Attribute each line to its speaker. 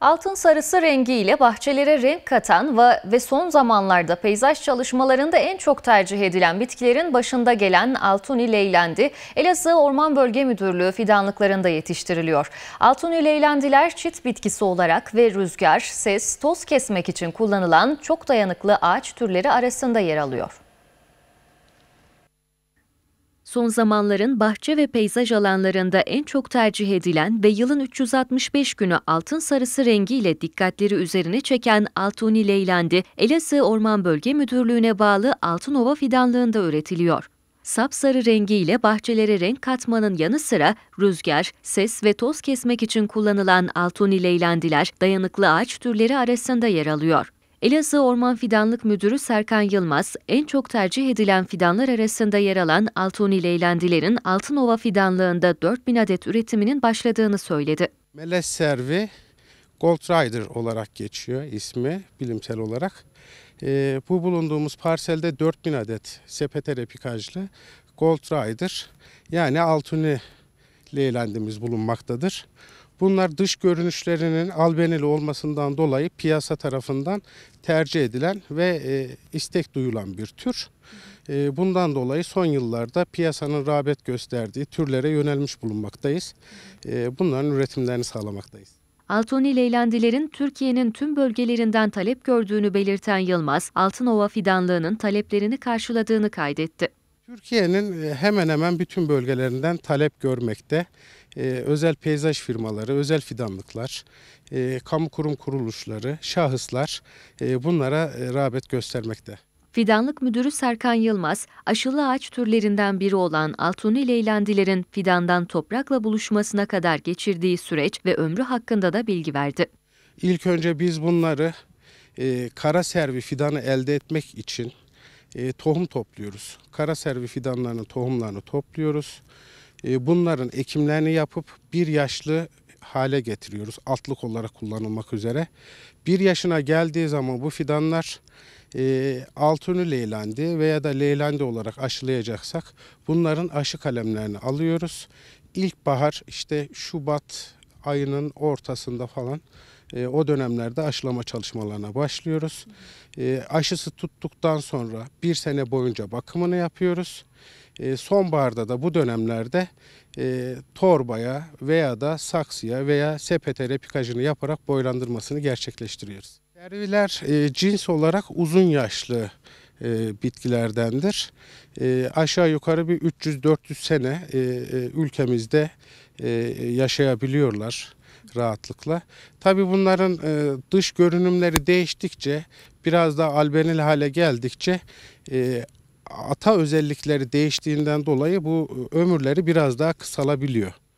Speaker 1: Altın sarısı rengiyle bahçelere renk katan ve son zamanlarda peyzaj çalışmalarında en çok tercih edilen bitkilerin başında gelen Altuni leylendi. Elazığ Orman Bölge Müdürlüğü fidanlıklarında yetiştiriliyor. Altuni leylendiler çit bitkisi olarak ve rüzgar, ses, toz kesmek için kullanılan çok dayanıklı ağaç türleri arasında yer alıyor son zamanların bahçe ve peyzaj alanlarında en çok tercih edilen ve yılın 365 günü altın sarısı rengiyle dikkatleri üzerine çeken Altuni Leylendi, Elazığ Orman Bölge Müdürlüğü'ne bağlı Altınova Fidanlığı'nda üretiliyor. Sapsarı rengiyle bahçelere renk katmanın yanı sıra rüzgar, ses ve toz kesmek için kullanılan Altuni Leylendiler dayanıklı ağaç türleri arasında yer alıyor. Elazığ Orman Fidanlık Müdürü Serkan Yılmaz, en çok tercih edilen fidanlar arasında yer alan Altuni Leylendilerin Altınova Fidanlığı'nda 4000 adet üretiminin başladığını söyledi.
Speaker 2: Melez servi Gold Rider olarak geçiyor ismi bilimsel olarak. E, bu bulunduğumuz parselde 4000 adet sepeter epikajlı Gold Rider yani altını leğlendiğimiz bulunmaktadır. Bunlar dış görünüşlerinin albenili olmasından dolayı piyasa tarafından tercih edilen ve e, istek duyulan bir tür. E, bundan dolayı son yıllarda piyasanın rağbet gösterdiği türlere yönelmiş bulunmaktayız. E, bunların üretimlerini sağlamaktayız.
Speaker 1: Altuni leylendilerin Türkiye'nin tüm bölgelerinden talep gördüğünü belirten Yılmaz, Altınova fidanlığının taleplerini karşıladığını kaydetti.
Speaker 2: Türkiye'nin e, hemen hemen bütün bölgelerinden talep görmekte. Ee, özel peyzaj firmaları, özel fidanlıklar, e, kamu kurum kuruluşları, şahıslar e, bunlara e, rağbet göstermekte.
Speaker 1: Fidanlık Müdürü Serkan Yılmaz, aşılı ağaç türlerinden biri olan altuni leylendilerin fidandan toprakla buluşmasına kadar geçirdiği süreç ve ömrü hakkında da bilgi
Speaker 2: verdi. İlk önce biz bunları e, kara servi fidanı elde etmek için e, tohum topluyoruz. Kara servi fidanlarının tohumlarını topluyoruz. E, bunların ekimlerini yapıp bir yaşlı hale getiriyoruz. Altlık olarak kullanılmak üzere. Bir yaşına geldiği zaman bu fidanlar e, altını leylandi veya da leylandi olarak aşılayacaksak bunların aşı kalemlerini alıyoruz. İlkbahar işte Şubat ayının ortasında falan e, o dönemlerde aşılama çalışmalarına başlıyoruz. E, aşısı tuttuktan sonra bir sene boyunca bakımını yapıyoruz. E, sonbaharda da bu dönemlerde e, torbaya veya da saksıya veya sepete repikajını yaparak boylandırmasını gerçekleştiriyoruz. Derviler e, cins olarak uzun yaşlı e, bitkilerdendir. E, aşağı yukarı bir 300-400 sene e, e, ülkemizde e, yaşayabiliyorlar rahatlıkla. Tabii bunların e, dış görünümleri değiştikçe biraz daha albenil hale geldikçe e, ata özellikleri değiştiğinden dolayı bu e, ömürleri biraz daha kısalabiliyor.